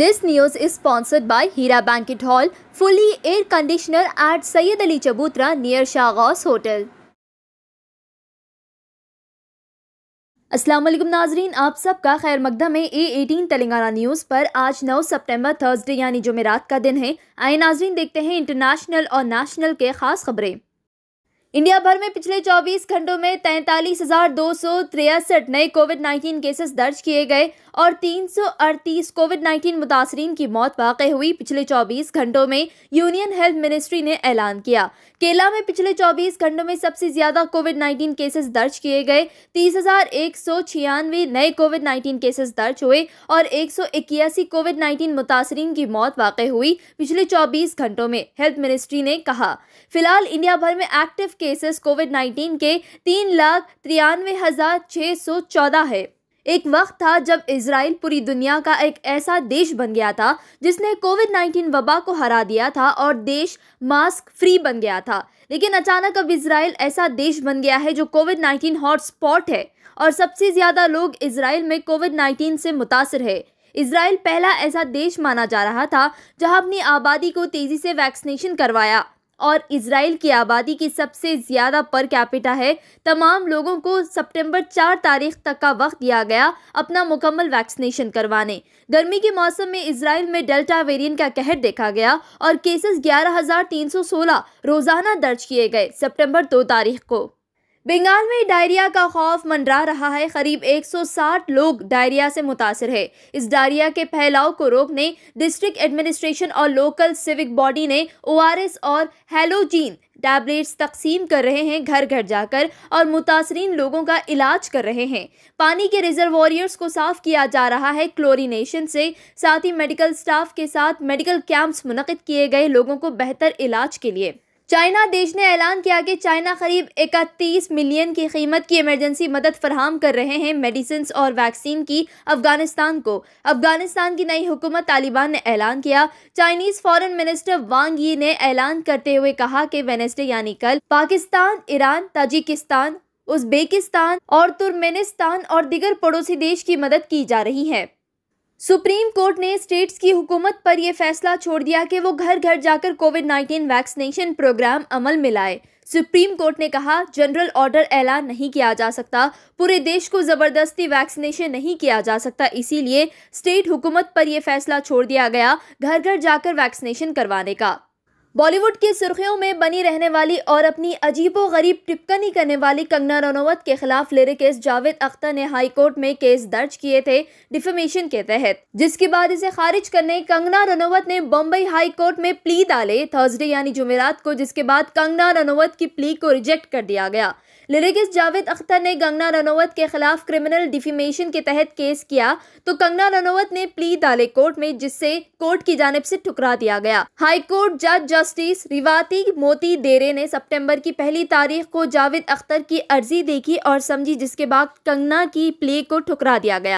this news is sponsored by Heera bank hall fully air conditioner at Syed Ali Chabutra near शाहगास hotel Aslam नाजरीन आप सबका खैर मकदम है ए एटीन तेलंगाना न्यूज़ पर आज 9 सितंबर थर्सडे यानी जुमेरात का दिन है आए नाजरीन देखते हैं इंटरनेशनल और नेशनल के खास खबरें इंडिया भर में पिछले 24 घंटों में तैंतालीस नए कोविड 19 केसेस दर्ज किए गए और 338 कोविड 19 मुतासरीन की मौत वाकई हुई पिछले 24 घंटों में यूनियन हेल्थ मिनिस्ट्री ने ऐलान किया केला में पिछले 24 घंटों में सबसे ज़्यादा कोविड 19 केसेस दर्ज किए गए तीस नए कोविड 19 केसेस दर्ज हुए और एक कोविड 19 मुतासरीन की मौत वाकई हुई पिछले चौबीस घंटों में हेल्थ मिनिस्ट्री ने कहा फिलहाल इंडिया भर में एक्टिव केसेस कोविड 19 के तीन लाख तिरानवे हज़ार छः सौ चौदह है एक वक्त था जब इसराइल पूरी दुनिया का एक ऐसा देश बन गया था जिसने कोविड 19 वबा को हरा दिया था और देश मास्क फ्री बन गया था लेकिन अचानक अब इसराइल ऐसा देश बन गया है जो कोविड 19 हॉटस्पॉट है और सबसे ज़्यादा लोग इसराइल में कोविड 19 से मुतासर है इसराइल पहला ऐसा देश माना जा रहा था जहां अपनी आबादी को तेज़ी से वैक्सीनेशन करवाया और इसराइल की आबादी की सबसे ज़्यादा पर कैपिटा है तमाम लोगों को सितंबर चार तारीख तक का वक्त दिया गया अपना मुकम्मल वैक्सीनेशन करवाने गर्मी के मौसम में इसराइल में डेल्टा वेरिएंट का कहर देखा गया और केसेस 11,316 रोज़ाना दर्ज किए गए सितंबर दो तारीख को बंगाल में डायरिया का खौफ मंडरा रहा है करीब 160 लोग डायरिया से मुतासर है इस डायरिया के फैलाव को रोकने डिस्ट्रिक्ट एडमिनिस्ट्रेशन और लोकल सिविक बॉडी ने ओआरएस और हेलोजीन टैबलेट्स तकसीम कर रहे हैं घर घर जाकर और मुतासरी लोगों का इलाज कर रहे हैं पानी के रिजर्वॉरियर्स को साफ किया जा रहा है क्लोरीनेशन से साथ ही मेडिकल स्टाफ के साथ मेडिकल कैंप्स मुनद किए गए लोगों को बेहतर इलाज के लिए चाइना देश ने ऐलान किया कि चाइना करीब इकतीस मिलियन की कीमत की इमरजेंसी मदद फराहम कर रहे हैं मेडिसिन और वैक्सीन की अफगानिस्तान को अफगानिस्तान की नई हुकूमत तालिबान ने ऐलान किया चाइनीज फॉरेन मिनिस्टर वांग यी ने ऐलान करते हुए कहा कि वेनेसडे यानी कल पाकिस्तान ईरान ताजिकिस्तान उज्बेकिस्तान और तुर्मेनिस्तान और दिगर पड़ोसी देश की मदद की जा रही है सुप्रीम कोर्ट ने स्टेट्स की हुकूमत पर यह फैसला छोड़ दिया कि वो घर घर जाकर कोविड 19 वैक्सीनेशन प्रोग्राम अमल में लाए सुप्रीम कोर्ट ने कहा जनरल ऑर्डर ऐलान नहीं किया जा सकता पूरे देश को ज़बरदस्ती वैक्सीनेशन नहीं किया जा सकता इसीलिए स्टेट हुकूमत पर यह फैसला छोड़ दिया गया घर घर जाकर वैक्सीनेशन करवाने का बॉलीवुड की सुर्खियों में बनी रहने वाली और अपनी अजीबो गरीब टिपकनी करने वाली कंगना रनौत के खिलाफ लिरिकिस्ट जावेद अख्तर ने हाई कोर्ट में केस दर्ज किए थे डिफेमेशन के तहत जिसके बाद इसे खारिज करने कंगना रनौत ने बम्बई हाई कोर्ट में प्ली डाले थर्सडे यानी जुमेरात को जिसके बाद कंगना रनौत की प्ली को रिजेक्ट कर दिया गया लिरिकिस्ट जावेद अख्तर ने कंगना रनौत के खिलाफ क्रिमिनल डिफिमेशन के तहत केस किया तो कंगना रनौत ने प्ली डाले कोर्ट में जिससे कोर्ट की जानब से ठुकरा दिया गया हाईकोर्ट जज जस्टिस रिवाती मोती देरे ने सितंबर की पहली तारीख को जावेद अख्तर की अर्जी देखी और समझी जिसके बाद कंगना की प्ले को ठुकरा दिया गया